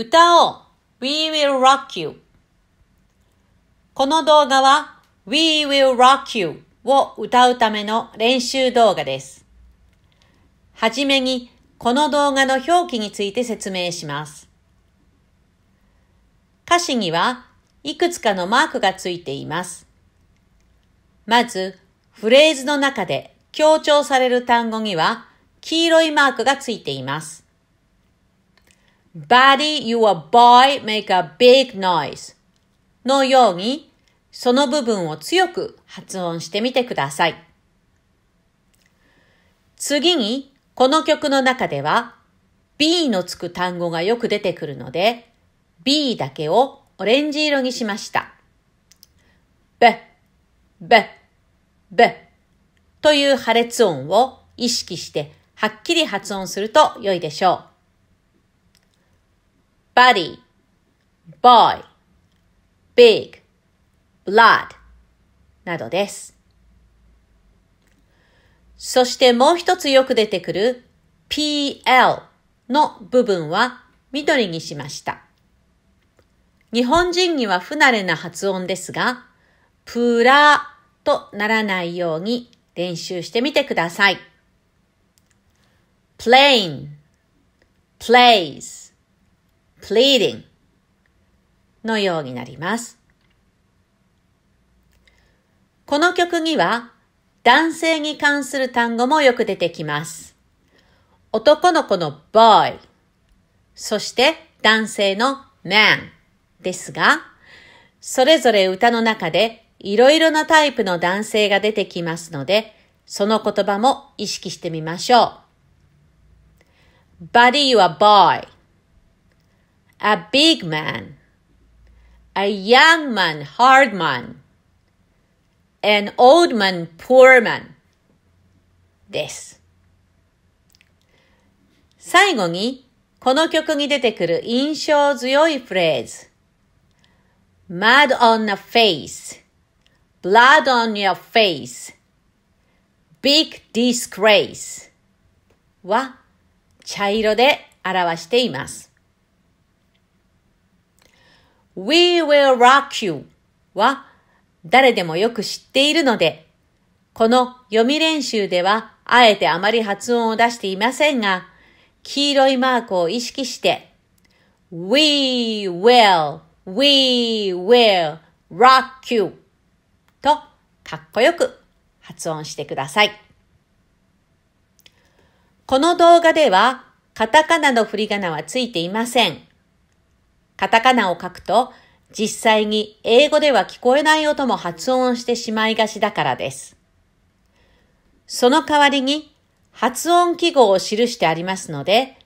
歌おう !We will rock you! この動画は We will rock you を歌うための練習動画です。はじめにこの動画の表記について説明します。歌詞にはいくつかのマークがついています。まず、フレーズの中で強調される単語には黄色いマークがついています。b デ d y you a boy, make a big noise のように、その部分を強く発音してみてください。次に、この曲の中では、B のつく単語がよく出てくるので、B だけをオレンジ色にしました。べ、べ、べという破裂音を意識してはっきり発音すると良いでしょう。b o d d y boy, big, blood などです。そしてもう一つよく出てくる PL の部分は緑にしました。日本人には不慣れな発音ですが、プラとならないように練習してみてください。plain, plays, pleading のようになります。この曲には男性に関する単語もよく出てきます。男の子の boy、そして男性の man ですが、それぞれ歌の中でいろいろなタイプの男性が出てきますので、その言葉も意識してみましょう。Buddy, you are boy. a big man, a young man, hard man, an old man, poor man です。最後に、この曲に出てくる印象強いフレーズ。mud on the face, blood on your face, big disgrace は茶色で表しています。We will rock you は誰でもよく知っているので、この読み練習ではあえてあまり発音を出していませんが、黄色いマークを意識して、We will, we will rock you とかっこよく発音してください。この動画ではカタカナの振り仮名はついていません。カタカナを書くと、実際に英語では聞こえない音も発音してしまいがちだからです。その代わりに発音記号を記してありますので、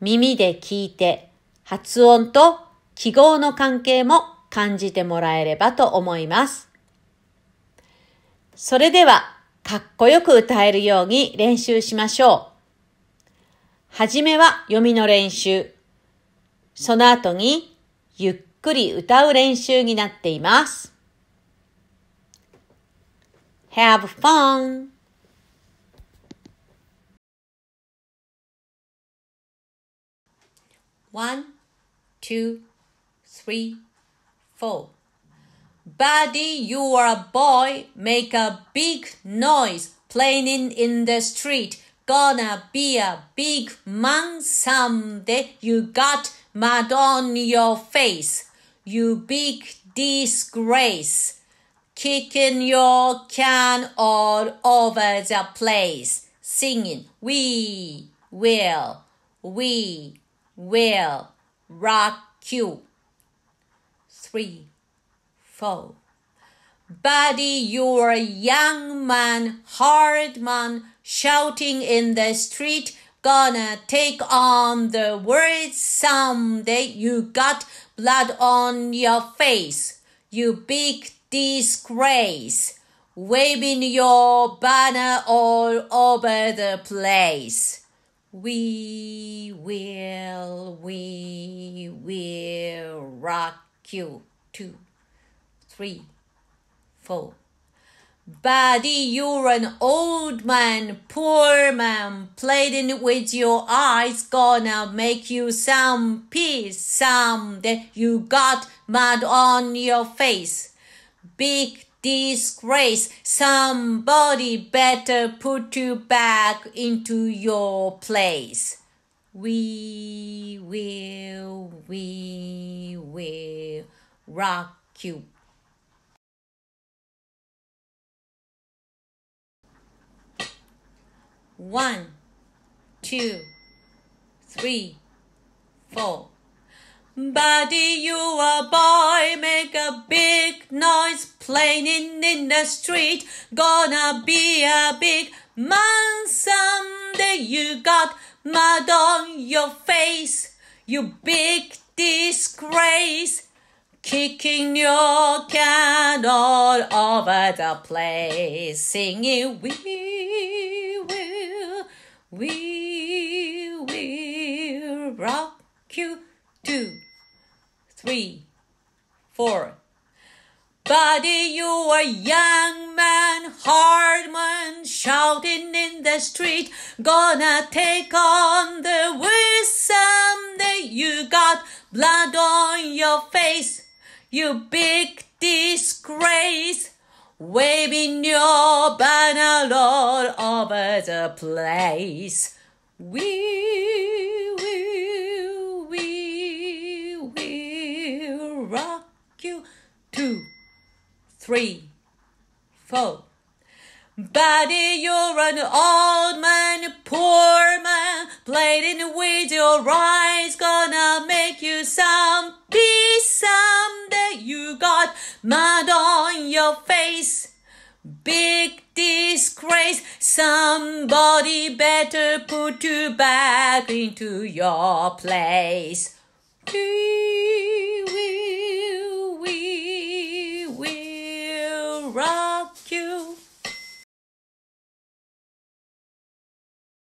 耳で聞いて発音と記号の関係も感じてもらえればと思います。それでは、かっこよく歌えるように練習しましょう。はじめは読みの練習。その後にゆっくり歌う練習になっています。Have fun! One, two, three, four. Buddy, you are a boy. Make a big noise. Playing in the street. Gonna be a big man someday. You got mud on your face, you big disgrace, kicking your can all over the place, singing, We will, we will rock you. Three, four. Buddy, you're a young man, hard man, shouting in the street Gonna take on the world someday. You got blood on your face. You big disgrace. Waving your banner all over the place. We will, we will rock you. Two, three, four. Buddy, you're an old man, poor man, Playing with your eyes, gonna make you some peace someday. You got mud on your face. Big disgrace, somebody better put you back into your place. We will, we will rock you One, two, three, four. Buddy, you a boy, make a big noise playing in the street. Gonna be a big man someday. You got mud on your face, you big disgrace. Kicking your can all over the place, singing we. We will rock you. Two, three, four. Buddy, you are young man, hard man, shouting in the street. Gonna take on the wisdom that You got blood on your face, you big disgrace. Waving your banner all over the place. We will, we will rock you. Two, three, four. Buddy, you're an old man, a poor man, playing with your eyes, gonna make you some peace someday. You got mad your face. Big disgrace, somebody better put you back into your place.